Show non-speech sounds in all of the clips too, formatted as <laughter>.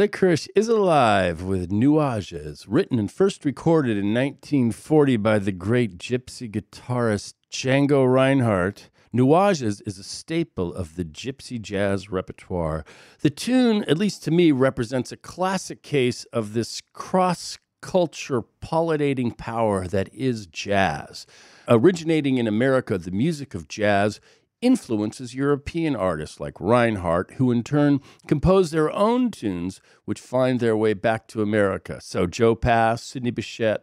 Licorice is Alive with Nuages, written and first recorded in 1940 by the great gypsy guitarist Django Reinhardt. Nuages is a staple of the gypsy jazz repertoire. The tune, at least to me, represents a classic case of this cross culture pollinating power that is jazz. Originating in America, the music of jazz influences European artists like Reinhardt, who in turn compose their own tunes which find their way back to America. So Joe Pass, Sidney Bechet,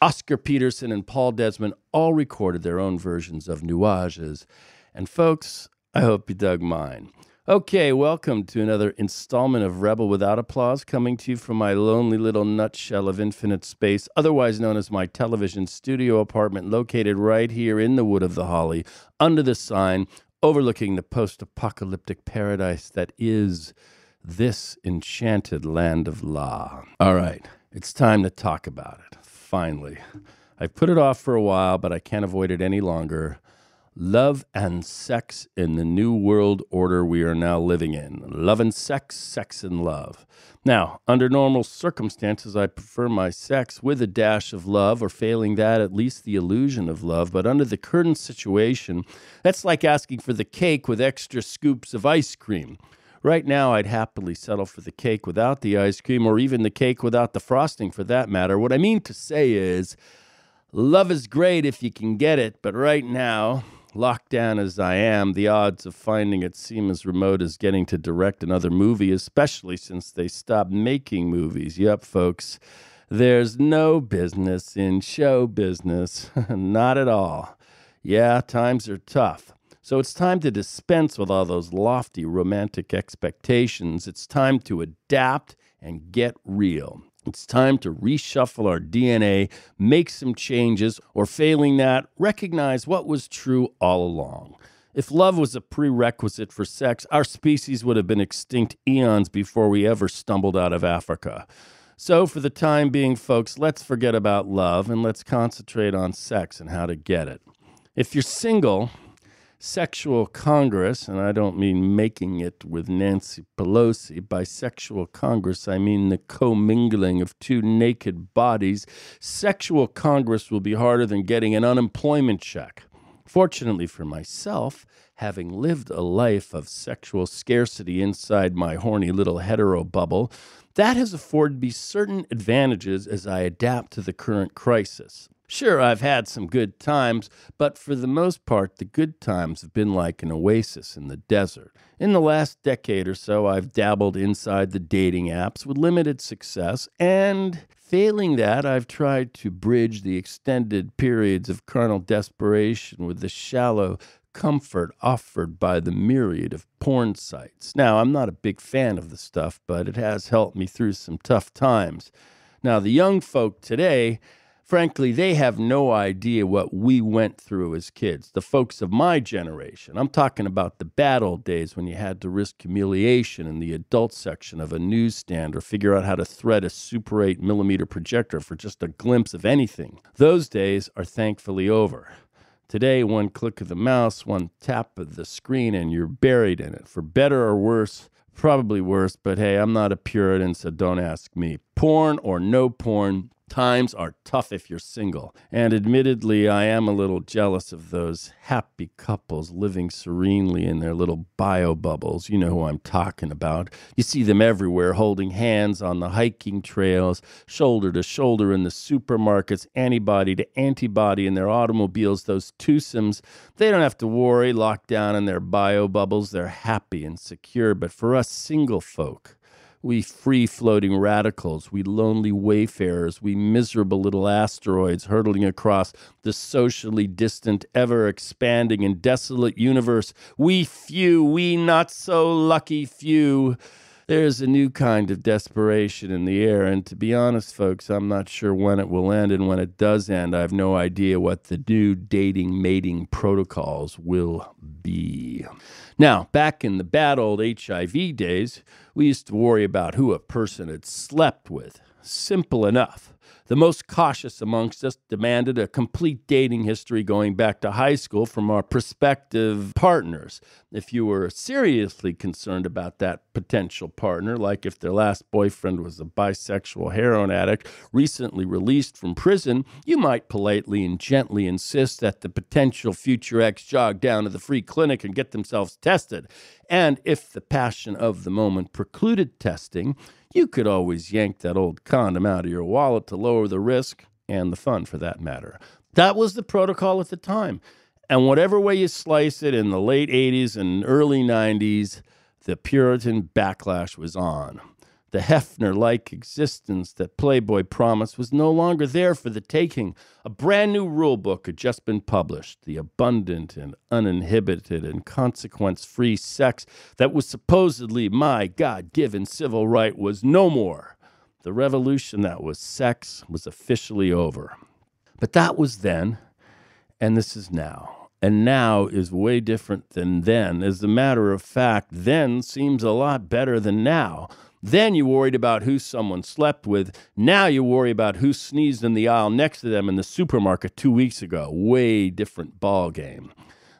Oscar Peterson, and Paul Desmond all recorded their own versions of Nuages. And folks, I hope you dug mine. Okay, welcome to another installment of Rebel Without Applause, coming to you from my lonely little nutshell of infinite space, otherwise known as my television studio apartment, located right here in the wood of the holly, under the sign, overlooking the post apocalyptic paradise that is this enchanted land of La. All right, it's time to talk about it, finally. I've put it off for a while, but I can't avoid it any longer. Love and Sex in the New World Order We Are Now Living in. Love and Sex, Sex and Love. Now, under normal circumstances, I prefer my sex with a dash of love, or failing that, at least the illusion of love. But under the current situation, that's like asking for the cake with extra scoops of ice cream. Right now, I'd happily settle for the cake without the ice cream, or even the cake without the frosting for that matter. What I mean to say is, love is great if you can get it, but right now, Locked down as I am, the odds of finding it seem as remote as getting to direct another movie, especially since they stopped making movies. Yep, folks. There's no business in show business. <laughs> Not at all. Yeah, times are tough. So it's time to dispense with all those lofty romantic expectations. It's time to adapt and get real. It's time to reshuffle our DNA, make some changes, or failing that, recognize what was true all along. If love was a prerequisite for sex, our species would have been extinct eons before we ever stumbled out of Africa. So, for the time being, folks, let's forget about love and let's concentrate on sex and how to get it. If you're single, Sexual Congress, and I don't mean making it with Nancy Pelosi. By sexual Congress, I mean the commingling of two naked bodies. Sexual Congress will be harder than getting an unemployment check. Fortunately for myself, having lived a life of sexual scarcity inside my horny little hetero bubble, that has afforded me certain advantages as I adapt to the current crisis. Sure, I've had some good times, but for the most part, the good times have been like an oasis in the desert. In the last decade or so, I've dabbled inside the dating apps with limited success, and failing that, I've tried to bridge the extended periods of carnal desperation with the shallow comfort offered by the myriad of porn sites. Now, I'm not a big fan of the stuff, but it has helped me through some tough times. Now, the young folk today, frankly, they have no idea what we went through as kids, the folks of my generation. I'm talking about the bad old days when you had to risk humiliation in the adult section of a newsstand or figure out how to thread a Super 8 millimeter projector for just a glimpse of anything. Those days are thankfully over. Today, one click of the mouse, one tap of the screen, and you're buried in it. For better or worse, probably worse, but hey, I'm not a Puritan, so don't ask me. Porn or no porn, Times are tough if you're single, and admittedly, I am a little jealous of those happy couples living serenely in their little bio bubbles. You know who I'm talking about. You see them everywhere, holding hands on the hiking trails, shoulder to shoulder in the supermarkets, antibody to antibody in their automobiles, those twosomes. They don't have to worry, locked down in their bio bubbles. They're happy and secure. But for us single folk, we free floating radicals, we lonely wayfarers, we miserable little asteroids hurtling across the socially distant, ever expanding, and desolate universe. We few, we not so lucky few. There's a new kind of desperation in the air, and to be honest, folks, I'm not sure when it will end, and when it does end, I have no idea what the new dating mating protocols will be. Now, back in the bad old HIV days, we used to worry about who a person had slept with. Simple enough. The most cautious amongst us demanded a complete dating history going back to high school from our prospective partners. If you were seriously concerned about that potential partner, like if their last boyfriend was a bisexual heroin addict recently released from prison, you might politely and gently insist that the potential future ex jog down to the free clinic and get themselves tested tested. And if the passion of the moment precluded testing, you could always yank that old condom out of your wallet to lower the risk and the fun for that matter. That was the protocol at the time. And whatever way you slice it in the late 80s and early 90s, the Puritan backlash was on. The Hefner like existence that Playboy promised was no longer there for the taking. A brand new rulebook had just been published. The abundant and uninhibited and consequence free sex that was supposedly my God given civil right was no more. The revolution that was sex was officially over. But that was then, and this is now and now is way different than then. As a matter of fact, then seems a lot better than now. Then you worried about who someone slept with. Now you worry about who sneezed in the aisle next to them in the supermarket two weeks ago. Way different ball game.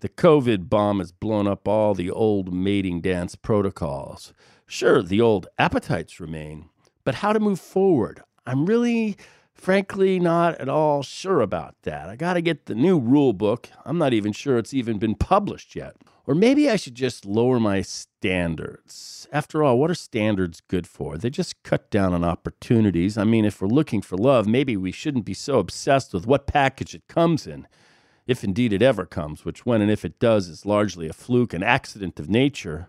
The COVID bomb has blown up all the old mating dance protocols. Sure, the old appetites remain, but how to move forward? I'm really, frankly, not at all sure about that. I got to get the new rule book. I'm not even sure it's even been published yet. Or maybe I should just lower my standards. After all, what are standards good for? They just cut down on opportunities. I mean, if we're looking for love, maybe we shouldn't be so obsessed with what package it comes in, if indeed it ever comes, which when and if it does is largely a fluke, an accident of nature.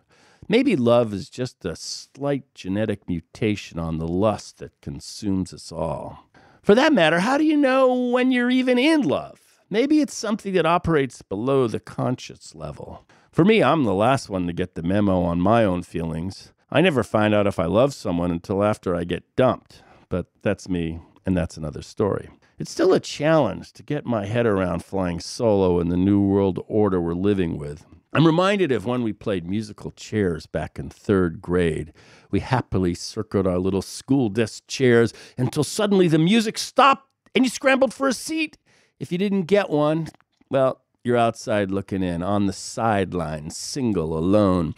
Maybe love is just a slight genetic mutation on the lust that consumes us all. For that matter, how do you know when you're even in love? Maybe it's something that operates below the conscious level. For me, I'm the last one to get the memo on my own feelings. I never find out if I love someone until after I get dumped, but that's me, and that's another story. It's still a challenge to get my head around flying solo in the new world order we're living with. I'm reminded of when we played musical chairs back in third grade. We happily circled our little school desk chairs until suddenly the music stopped and you scrambled for a seat. If you didn't get one, well, you're outside looking in, on the sidelines, single, alone,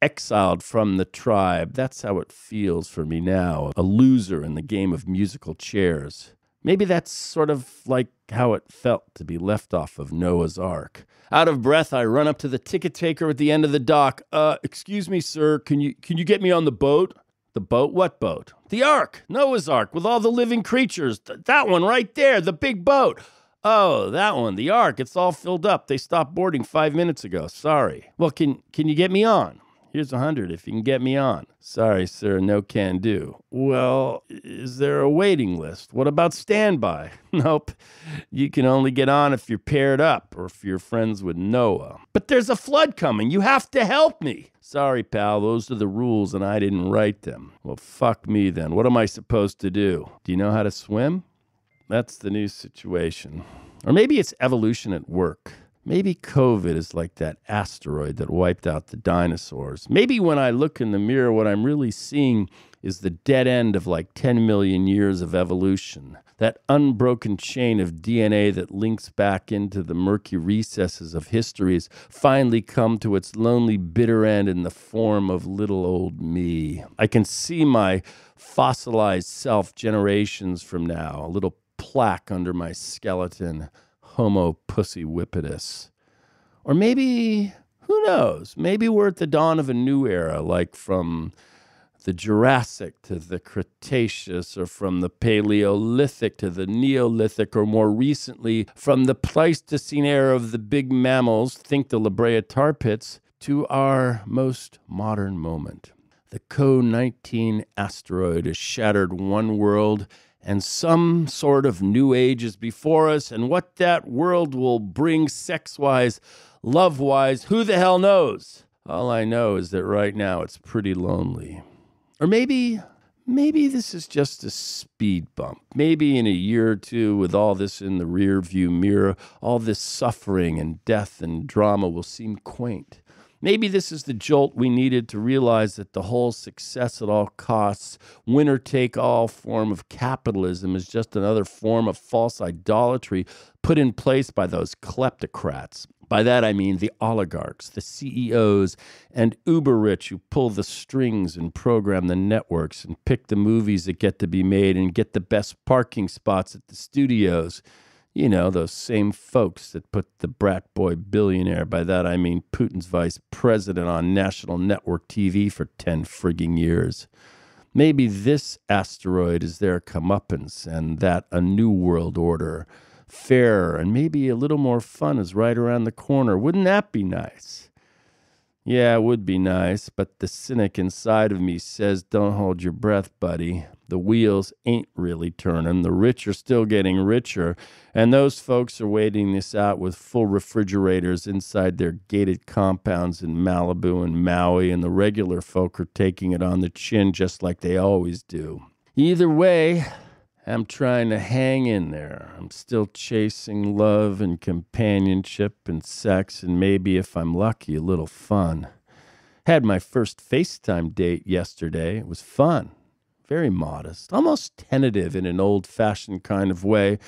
exiled from the tribe. That's how it feels for me now, a loser in the game of musical chairs. Maybe that's sort of like how it felt to be left off of Noah's Ark. Out of breath, I run up to the ticket taker at the end of the dock. Uh, excuse me, sir, can you can you get me on the boat? The boat? What boat? The Ark, Noah's Ark, with all the living creatures. Th- that one right there, the big boat. Oh, that one, the ark, it's all filled up. They stopped boarding five minutes ago. Sorry. Well, can can you get me on? Here's a hundred if you can get me on. Sorry, sir, no can do. Well, is there a waiting list? What about standby? <laughs> Nope. You can only get on if you're paired up or if you're friends with Noah. But there's a flood coming. You have to help me. Sorry, pal, those are the rules and I didn't write them. Well, fuck me then. What am I supposed to do? Do you know how to swim? That's the new situation. Or maybe it's evolution at work. Maybe COVID is like that asteroid that wiped out the dinosaurs. Maybe when I look in the mirror, what I'm really seeing is the dead end of like 10 million years of evolution, that unbroken chain of DNA that links back into the murky recesses of history has finally come to its lonely bitter end in the form of little old me. I can see my fossilized self generations from now, a little plaque under my skeleton, Homo pussy whippidus. Or maybe, who knows, maybe we're at the dawn of a new era, like from the Jurassic to the Cretaceous, or from the Paleolithic to the Neolithic, or more recently, from the Pleistocene era of the big mammals, think the La Brea tar pits, to our most modern moment. The CO 19 asteroid has shattered one world and some sort of new age is before us, and what that world will bring sex wise, love wise, who the hell knows? All I know is that right now it's pretty lonely. Or maybe, maybe this is just a speed bump. Maybe in a year or two, with all this in the rearview mirror, all this suffering and death and drama will seem quaint. Maybe this is the jolt we needed to realize that the whole success at all costs, winner take all form of capitalism is just another form of false idolatry put in place by those kleptocrats. By that I mean the oligarchs, the CEOs, and uber rich who pull the strings and program the networks and pick the movies that get to be made and get the best parking spots at the studios. You know, those same folks that put the brat boy billionaire, by that I mean Putin's vice president, on national network TV for 10 frigging years. Maybe this asteroid is their comeuppance and that a new world order, fairer and maybe a little more fun is right around the corner. Wouldn't that be nice? Yeah, it would be nice, but the cynic inside of me says, don't hold your breath, buddy. The wheels ain't really turning. The rich are still getting richer. And those folks are waiting this out with full refrigerators inside their gated compounds in Malibu and Maui. And the regular folk are taking it on the chin just like they always do. Either way, I'm trying to hang in there. I'm still chasing love and companionship and sex, and maybe if I'm lucky, a little fun. Had my first FaceTime date yesterday. It was fun very modest, almost tentative in an old fashioned kind of way.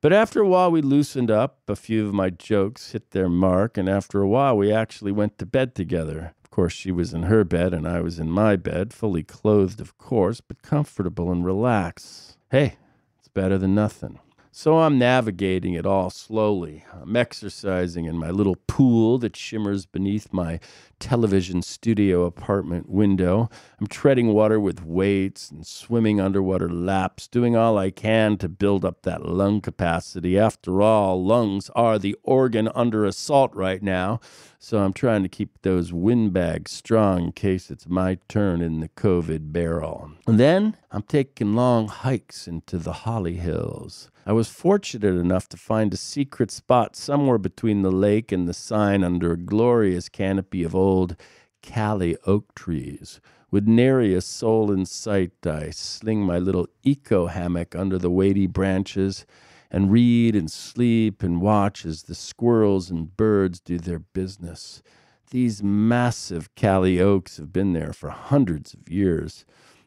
But after a while, we loosened up. A few of my jokes hit their mark, and after a while, we actually went to bed together. Of course, she was in her bed, and I was in my bed, fully clothed, of course, but comfortable and relaxed. Hey, it's better than nothing. So I'm navigating it all slowly. I'm exercising in my little pool that shimmers beneath my television studio apartment window. I'm treading water with weights and swimming underwater laps, doing all I can to build up that lung capacity. After all, lungs are the organ under assault right now, so I'm trying to keep those windbags strong in case it's my turn in the COVID barrel. And then I'm taking long hikes into the Holly Hills. I was fortunate enough to find a secret spot somewhere between the lake and the sign under a glorious canopy of old Cali oak trees. With nary a soul in sight, I sling my little eco hammock under the weighty branches and read and sleep and watch as the squirrels and birds do their business. These massive Cali oaks have been there for hundreds of years.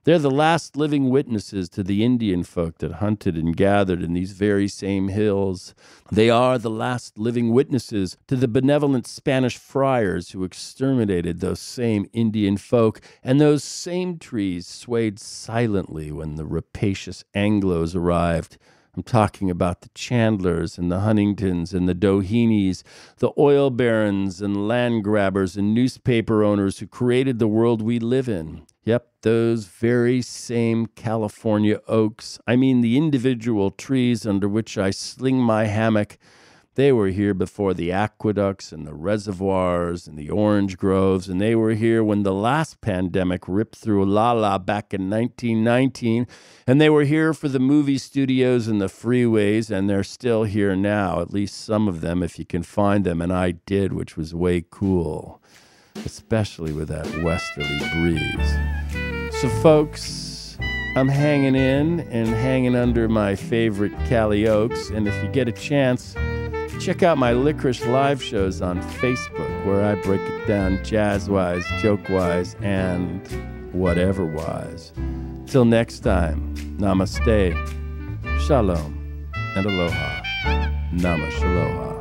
They're the last living witnesses to the Indian folk that hunted and gathered in these very same hills. They are the last living witnesses to the benevolent Spanish friars who exterminated those same Indian folk, and those same trees swayed silently when the rapacious Anglos arrived. I'm talking about the Chandlers and the Huntingtons and the Doheneys, the oil barons and land grabbers and newspaper owners who created the world we live in. Yep, those very same California oaks. I mean, the individual trees under which I sling my hammock. They were here before the aqueducts and the reservoirs and the orange groves, and they were here when the last pandemic ripped through La La back in 1919. And they were here for the movie studios and the freeways, and they're still here now, at least some of them, if you can find them. And I did, which was way cool especially with that westerly breeze. So, folks, I'm hanging in and hanging under my favorite Cali Oaks. And if you get a chance, check out my licorice live shows on Facebook where I break it down jazz wise, joke wise, and whatever wise. Till next time, namaste, shalom, and aloha. Namah